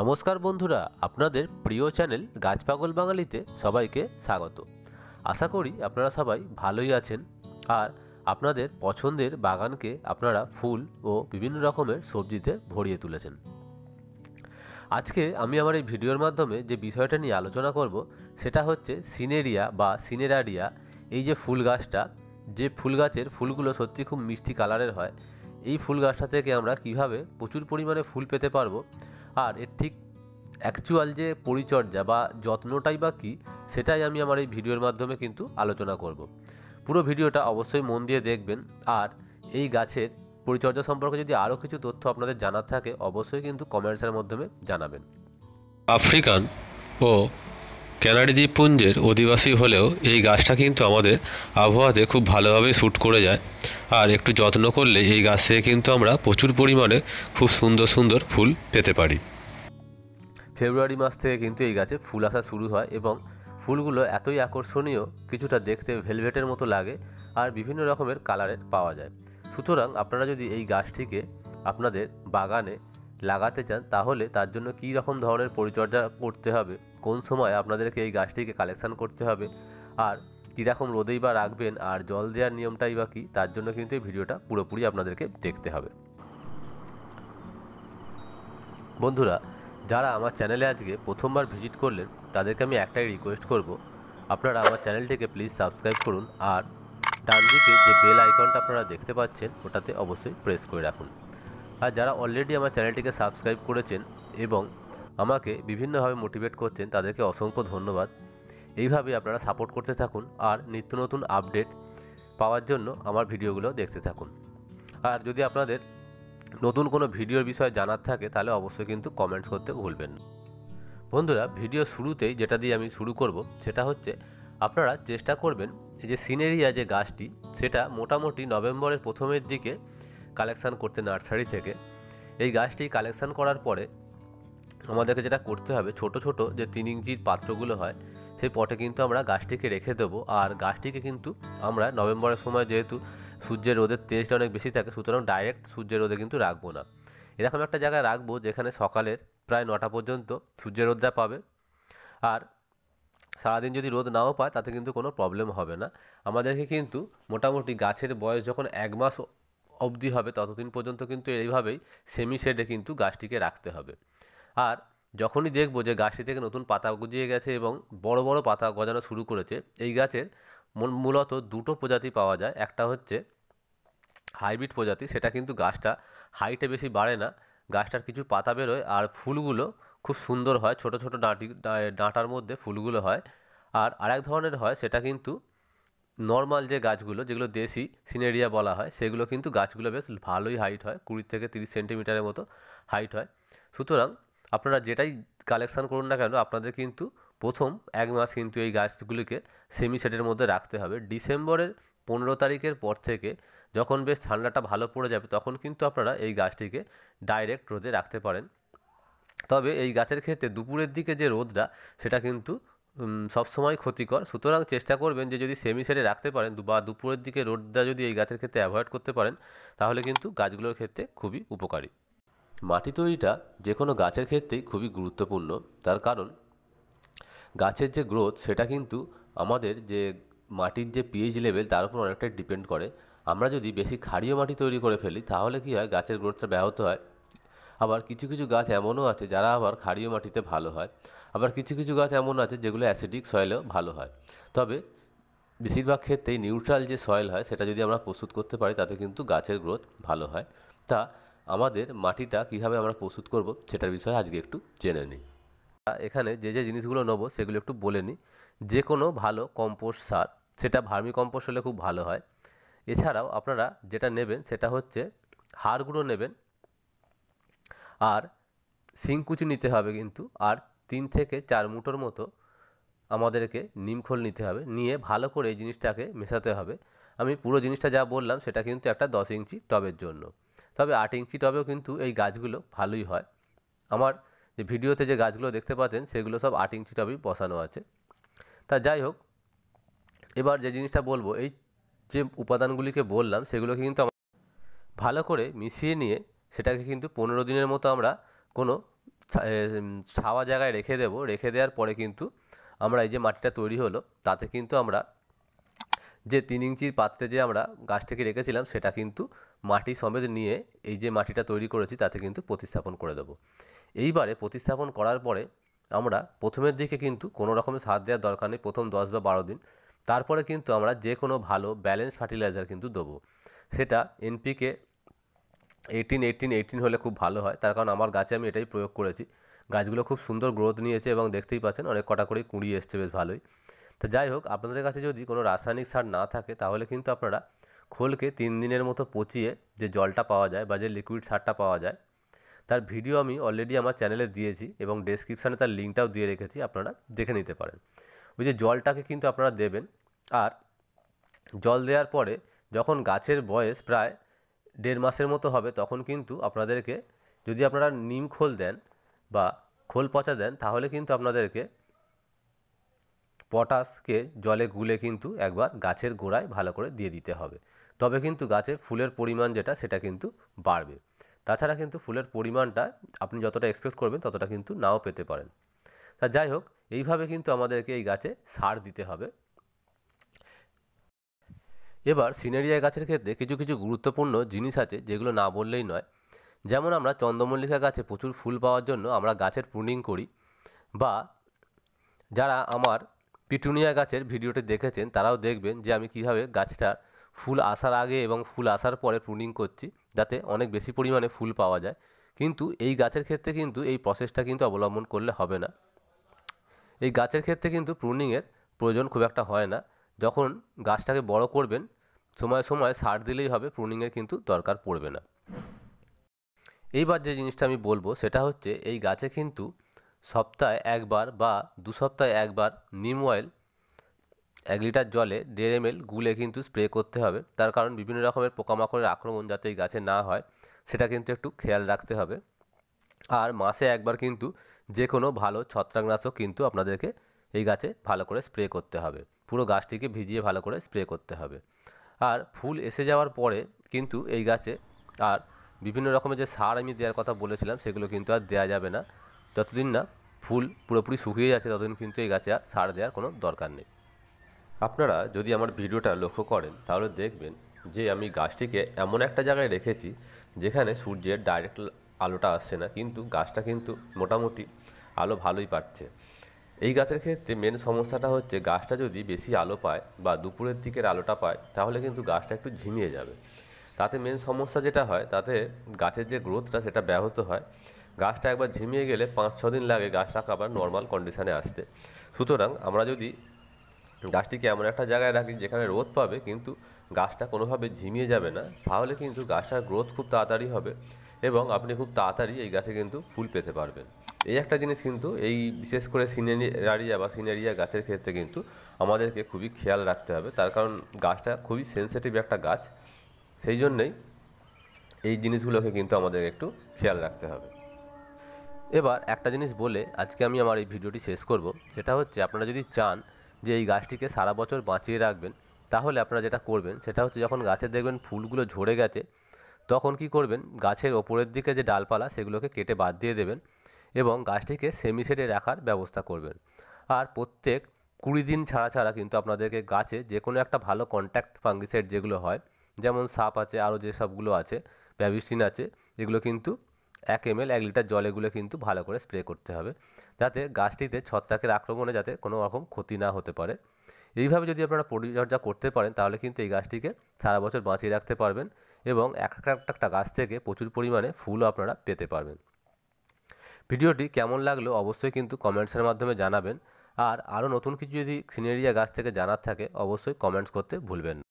নমস্কার বন্ধুরা আপনাদের প্রিয় চ্যানেল গাছপাগল বাঙালিতে সবাইকে স্বাগত আশা করি আপনারা সবাই ভালোই আছেন আর আপনাদের পছন্দের বাগানকে আপনারা ফুল ও বিভিন্ন রকমের সবজিতে ভরিয়ে তুলেছেন আজকে আমি আমার এই ভিডিওর মাধ্যমে যে বিষয়টা নিয়ে আলোচনা করব সেটা হচ্ছে সিনেরিয়া বা সিনেরারিয়া এই যে ফুল গাছটা যে ফুল গাছের ফুলগুলো সত্যি খুব মিষ্টি কালারের হয় এই ফুল গাছটা থেকে আমরা কিভাবে প্রচুর পরিমাণে ফুল পেতে পারবো আর এর ঠিক অ্যাকচুয়াল যে পরিচর্যা বা যত্নটাই বা কী সেটাই আমি আমার এই ভিডিওর মাধ্যমে কিন্তু আলোচনা করব। পুরো ভিডিওটা অবশ্যই মন দিয়ে দেখবেন আর এই গাছের পরিচর্যা সম্পর্কে যদি আরও কিছু তথ্য আপনাদের জানার থাকে অবশ্যই কিন্তু কমেন্টসের মাধ্যমে জানাবেন আফ্রিকান ও ক্যানারি দ্বীপপুঞ্জের অধিবাসী হলেও এই গাছটা কিন্তু আমাদের আবহাওয়াতে খুব ভালোভাবে শ্যুট করে যায় আর একটু যত্ন করলে এই গাছ থেকে কিন্তু আমরা প্রচুর পরিমাণে খুব সুন্দর সুন্দর ফুল পেতে পারি ফেব্রুয়ারি মাস থেকে কিন্তু এই গাছে ফুল আসা শুরু হয় এবং ফুলগুলো এতই আকর্ষণীয় কিছুটা দেখতে ভেলভেটের মতো লাগে আর বিভিন্ন রকমের কালারের পাওয়া যায় সুতরাং আপনারা যদি এই গাছটিকে আপনাদের বাগানে লাগাতে চান তাহলে তার জন্য কী রকম ধরনের পরিচর্যা করতে হবে কোন সময় আপনাদেরকে এই গাছটিকে কালেকশান করতে হবে আর কীরকম রোদেই বা রাখবেন আর জল দেওয়ার নিয়মটাই বা কী তার জন্য কিন্তু এই ভিডিওটা পুরোপুরি আপনাদেরকে দেখতে হবে বন্ধুরা যারা আমার চ্যানেলে আজকে প্রথমবার ভিজিট করলেন তাদেরকে আমি একটাই রিকোয়েস্ট করব আপনারা আমার চ্যানেলটিকে প্লিজ সাবস্ক্রাইব করুন আর ডান দিকে যে বেল আইকনটা আপনারা দেখতে পাচ্ছেন ওটাতে অবশ্যই প্রেস করে রাখুন আর যারা অলরেডি আমার চ্যানেলটিকে সাবস্ক্রাইব করেছেন এবং আমাকে বিভিন্নভাবে মোটিভেট করছেন তাদেরকে অসংখ্য ধন্যবাদ এইভাবে আপনারা সাপোর্ট করতে থাকুন আর নিত্য নতুন আপডেট পাওয়ার জন্য আমার ভিডিওগুলো দেখতে থাকুন আর যদি আপনাদের নতুন কোনো ভিডিওর বিষয়ে জানার থাকে তাহলে অবশ্যই কিন্তু কমেন্টস করতে ভুলবেন বন্ধুরা ভিডিও শুরুতেই যেটা দিয়ে আমি শুরু করব সেটা হচ্ছে আপনারা চেষ্টা করবেন যে সিনেরিয়া যে গাছটি সেটা মোটামুটি নভেম্বরের প্রথমের দিকে কালেকশান করতে নার্সারি থেকে এই গাছটি কালেকশান করার পরে আমাদেরকে যেটা করতে হবে ছোট ছোট যে তিন ইঞ্চির পাত্রগুলো হয় সেই পটে কিন্তু আমরা গাছটিকে রেখে দেবো আর গাছটিকে কিন্তু আমরা নভেম্বরের সময় যেহেতু সূর্যের রোদের তেজটা অনেক বেশি থাকে সুতরাং ডাইরেক্ট সূর্যের রোদে কিন্তু রাখবো না এরকম একটা জায়গায় রাখবো যেখানে সকালের প্রায় নটা পর্যন্ত সূর্যের রোদটা পাবে আর সারাদিন যদি রোদ নাও পায় তাতে কিন্তু কোনো প্রবলেম হবে না আমাদেরকে কিন্তু মোটামুটি গাছের বয়স যখন এক মাস অবধি হবে ততদিন পর্যন্ত কিন্তু এইভাবেই সেমি শেডে কিন্তু গাছটিকে রাখতে হবে আর যখনই দেখব যে গাছটি থেকে নতুন পাতা গজিয়ে গেছে এবং বড় বড় পাতা গজানো শুরু করেছে এই গাছের মূলত দুটো প্রজাতি পাওয়া যায় একটা হচ্ছে হাইব্রিড প্রজাতি সেটা কিন্তু গাছটা হাইটে বেশি বাড়ে না গাছটার কিছু পাতা বেরোয় আর ফুলগুলো খুব সুন্দর হয় ছোট ছোটো ডাঁটি ডাঁটার মধ্যে ফুলগুলো হয় আর আরেক ধরনের হয় সেটা কিন্তু নর্মাল যে গাছগুলো যেগুলো দেশি সিনেরিয়া বলা হয় সেগুলো কিন্তু গাছগুলো বেশ ভালোই হাইট হয় কুড়ি থেকে তিরিশ সেন্টিমিটারের মতো হাইট হয় সুতরাং আপনারা যেটাই কালেকশান করুন না কেন আপনাদের কিন্তু প্রথম এক মাস কিন্তু এই গাছগুলিকে সেমি সেটের মধ্যে রাখতে হবে ডিসেম্বরের পনেরো তারিখের পর থেকে যখন বেশ ঠান্ডাটা ভালো পড়ে যাবে তখন কিন্তু আপনারা এই গাছটিকে ডাইরেক্ট রোদে রাখতে পারেন তবে এই গাছের ক্ষেত্রে দুপুরের দিকে যে রোদটা সেটা কিন্তু সবসময় ক্ষতিকর সুতরাং চেষ্টা করবেন যে যদি সেমি সেটে রাখতে পারেন বা দুপুরের দিকে রোদটা যদি এই গাছের ক্ষেত্রে অ্যাভয়েড করতে পারেন তাহলে কিন্তু গাছগুলোর ক্ষেত্রে খুবই উপকারী মাটি তৈরিটা যে কোনো গাছের ক্ষেত্রেই খুবই গুরুত্বপূর্ণ তার কারণ গাছের যে গ্রোথ সেটা কিন্তু আমাদের যে মাটির যে পিএইচ লেভেল তার উপর অনেকটাই ডিপেন্ড করে আমরা যদি বেশি ক্ষারীয় মাটি তৈরি করে ফেলি তাহলে কী হয় গাছের গ্রোথটা ব্যাহত হয় আবার কিছু কিছু গাছ এমনও আছে যারা আবার ক্ষারীয় মাটিতে ভালো হয় আবার কিছু কিছু গাছ এমন আছে যেগুলো অ্যাসিডিক সয়েলেও ভালো হয় তবে বেশিরভাগ ক্ষেত্রেই নিউট্রাল যে সয়েল হয় সেটা যদি আমরা প্রস্তুত করতে পারি তাতে কিন্তু গাছের গ্রোথ ভালো হয় তা আমাদের মাটিটা কীভাবে আমরা প্রস্তুত করব সেটার বিষয়ে আজকে একটু জেনে নিই এখানে যে যে জিনিসগুলো নেবো সেগুলো একটু বলে নিই যে কোনো ভালো কম্পোস্ট সার সেটা ভার্মি কম্পোস্ট হলে খুব ভালো হয় এছাড়াও আপনারা যেটা নেবেন সেটা হচ্ছে হাড়গুঁড়ো নেবেন আর সিংকুচি নিতে হবে কিন্তু আর তিন থেকে চার মুঠোর মতো আমাদেরকে নিমখোল নিতে হবে নিয়ে ভালো করে এই জিনিসটাকে মেশাতে হবে আমি পুরো জিনিসটা যা বললাম সেটা কিন্তু একটা দশ ইঞ্চি টবের জন্য তবে আট ইঞ্চি টবেও কিন্তু এই গাছগুলো ভালোই হয় আমার যে ভিডিওতে যে গাছগুলো দেখতে পাচ্ছেন সেগুলো সব আট ইঞ্চি টবেই বসানো আছে তা যাই হোক এবার যে জিনিসটা বলবো এই যে উপাদানগুলিকে বললাম সেগুলোকে কিন্তু ভালো করে মিশিয়ে নিয়ে সেটাকে কিন্তু পনেরো দিনের মতো আমরা কোনো ছাওয়া জায়গায় রেখে দেব রেখে দেওয়ার পরে কিন্তু আমরা এই যে মাটিটা তৈরি হলো তাতে কিন্তু আমরা যে তিন ইঞ্চির পাত্রে যে আমরা গাছটাকে রেখেছিলাম সেটা কিন্তু মাটি সমেত নিয়ে এই যে মাটিটা তৈরি করেছি তাতে কিন্তু প্রতিস্থাপন করে দেবো এইবারে প্রতিস্থাপন করার পরে আমরা প্রথমের দিকে কিন্তু কোনো রকমের সার দেওয়ার দরকার নেই প্রথম দশ বা বারো দিন তারপরে কিন্তু আমরা যে কোনো ভালো ব্যালেন্স ফার্টিলাইজার কিন্তু দেবো সেটা এনপিকে এইটিন এইটিন এইটিন হলে খুব ভালো হয় তার কারণ আমার গাছে আমি এটাই প্রয়োগ করেছি গাছগুলো খুব সুন্দর গ্রোথ নিয়েছে এবং দেখতেই পাচ্ছেন অনেক কটা করেই কুঁড়ি এসছে বেশ ভালোই তো যাই হোক আপনাদের কাছে যদি কোনো রাসায়নিক সার না থাকে তাহলে কিন্তু আপনারা খোলকে তিন দিনের মতো পচিয়ে যে জলটা পাওয়া যায় বা যে লিকুইড সারটা পাওয়া যায় তার ভিডিও আমি অলরেডি আমার চ্যানেলে দিয়েছি এবং ডেসক্রিপশানে তার লিঙ্কটাও দিয়ে রেখেছি আপনারা দেখে নিতে পারেন ওই যে জলটাকে কিন্তু আপনারা দেবেন আর জল দেওয়ার পরে যখন গাছের বয়স প্রায় দেড় মাসের মতো হবে তখন কিন্তু আপনাদেরকে যদি আপনারা নিম খোল দেন বা খোল পচা দেন তাহলে কিন্তু আপনাদেরকে পটাশকে জলে গুলে কিন্তু একবার গাছের গোড়ায় ভালো করে দিয়ে দিতে হবে তবে কিন্তু গাছে ফুলের পরিমাণ যেটা সেটা কিন্তু বাড়বে তাছাড়া কিন্তু ফুলের পরিমাণটা আপনি যতটা এক্সপেক্ট করবেন ততটা কিন্তু নাও পেতে পারেন তা যাই হোক এইভাবে কিন্তু আমাদেরকে এই গাছে সার দিতে হবে এবার সিনেরিয়া গাছের ক্ষেত্রে কিছু কিছু গুরুত্বপূর্ণ জিনিস আছে যেগুলো না বললেই নয় যেমন আমরা চন্দ্রমল্লিকা গাছে প্রচুর ফুল পাওয়ার জন্য আমরা গাছের প্রুনিং করি বা যারা আমার পিটুনিয়া গাছের ভিডিওটি দেখেছেন তারাও দেখবেন যে আমি কিভাবে গাছটার ফুল আসার আগে এবং ফুল আসার পরে প্রুনিং করছি যাতে অনেক বেশি পরিমাণে ফুল পাওয়া যায় কিন্তু এই গাছের ক্ষেত্রে কিন্তু এই প্রসেসটা কিন্তু অবলম্বন করলে হবে না এই গাছের ক্ষেত্রে কিন্তু প্রুনিংয়ের প্রয়োজন খুব একটা হয় না যখন গাছটাকে বড় করবেন সময় সময় সার দিলেই হবে প্রুনিংয়ের কিন্তু দরকার পড়বে না এইবার যে জিনিসটা আমি বলবো সেটা হচ্ছে এই গাছে কিন্তু সপ্তাহে একবার বা দু সপ্তাহে একবার নিম অয়েল এক লিটার জলে দেড় এম এল গুলে কিন্তু স্প্রে করতে হবে তার কারণ বিভিন্ন রকমের পোকামাকড়ের আক্রমণ যাতে এই গাছে না হয় সেটা কিন্তু একটু খেয়াল রাখতে হবে আর মাসে একবার কিন্তু যে কোনো ভালো ছত্রাকনাশক কিন্তু আপনাদেরকে এই গাছে ভালো করে স্প্রে করতে হবে পুরো গাছটিকে ভিজিয়ে ভালো করে স্প্রে করতে হবে আর ফুল এসে যাওয়ার পরে কিন্তু এই গাছে আর বিভিন্ন রকমের যে সার আমি দেওয়ার কথা বলেছিলাম সেগুলো কিন্তু আর দেওয়া যাবে না যতদিন না ফুল পুরোপুরি শুকিয়ে যাচ্ছে ততদিন কিন্তু এই গাছে আর সার দেওয়ার কোনো দরকার নেই আপনারা যদি আমার ভিডিওটা লক্ষ্য করেন তাহলে দেখবেন যে আমি গাছটিকে এমন একটা জায়গায় রেখেছি যেখানে সূর্যের ডাইরেক্ট আলোটা আসছে না কিন্তু গাছটা কিন্তু মোটামুটি আলো ভালোই পাচ্ছে এই গাছের ক্ষেত্রে মেন সমস্যাটা হচ্ছে গাছটা যদি বেশি আলো পায় বা দুপুরের দিকের আলোটা পায় তাহলে কিন্তু গাছটা একটু ঝিমিয়ে যাবে তাতে মেন সমস্যা যেটা হয় তাতে গাছের যে গ্রোথটা সেটা ব্যাহত হয় গাছটা একবার ঝিমিয়ে গেলে পাঁচ ছ দিন লাগে গাছটা আবার নর্মাল কন্ডিশানে আসতে সুতরাং আমরা যদি গাছটিকে এমন একটা জায়গায় রাখি যেখানে রোদ পাবে কিন্তু গাছটা কোনোভাবে ঝিমিয়ে যাবে না তাহলে কিন্তু গাছটার গ্রোথ খুব তাড়াতাড়ি হবে এবং আপনি খুব তাড়াতাড়ি এই গাছে কিন্তু ফুল পেতে পারবেন এই একটা জিনিস কিন্তু এই বিশেষ করে সিনেরিয়া বা সিনেরিয়া গাছের ক্ষেত্রে কিন্তু আমাদেরকে খুবই খেয়াল রাখতে হবে তার কারণ গাছটা খুবই সেন্সিটিভ একটা গাছ সেই জন্যই এই জিনিসগুলোকে কিন্তু আমাদের একটু খেয়াল রাখতে হবে এবার একটা জিনিস বলে আজকে আমি আমার এই ভিডিওটি শেষ করব সেটা হচ্ছে আপনারা যদি চান যে এই গাছটিকে সারা বছর বাঁচিয়ে রাখবেন তাহলে আপনারা যেটা করবেন সেটা হচ্ছে যখন গাছে দেখবেন ফুলগুলো ঝরে গেছে তখন কি করবেন গাছের ওপরের দিকে যে ডালপালা সেগুলোকে কেটে বাদ দিয়ে দেবেন এবং গাছটিকে সেমি শেডে রাখার ব্যবস্থা করবেন আর প্রত্যেক কুড়ি দিন ছাড়া ছাড়া কিন্তু আপনাদেরকে গাছে যে কোনো একটা ভালো কন্ট্যাক্ট ফাঙ্গিসাইড যেগুলো হয় যেমন সাপ আছে আরও যে সবগুলো আছে ব্যাবিস্টিন আছে এগুলো কিন্তু এক এম এক লিটার জল এগুলো কিন্তু ভালো করে স্প্রে করতে হবে যাতে গাছটিতে ছত্রাকের আক্রমণে যাতে কোনো রকম ক্ষতি না হতে পারে এইভাবে যদি আপনারা পরিচর্যা করতে পারেন তাহলে কিন্তু এই গাছটিকে সারা বছর বাঁচিয়ে রাখতে পারবেন এবং এক একটা গাছ থেকে প্রচুর পরিমাণে ফুলও আপনারা পেতে পারবেন ভিডিওটি কেমন লাগলো অবশ্যই কিন্তু কমেন্টসের মাধ্যমে জানাবেন আর আরও নতুন কিছু যদি সিনেরিয়া গাছ থেকে জানার থাকে অবশ্যই কমেন্টস করতে ভুলবেন না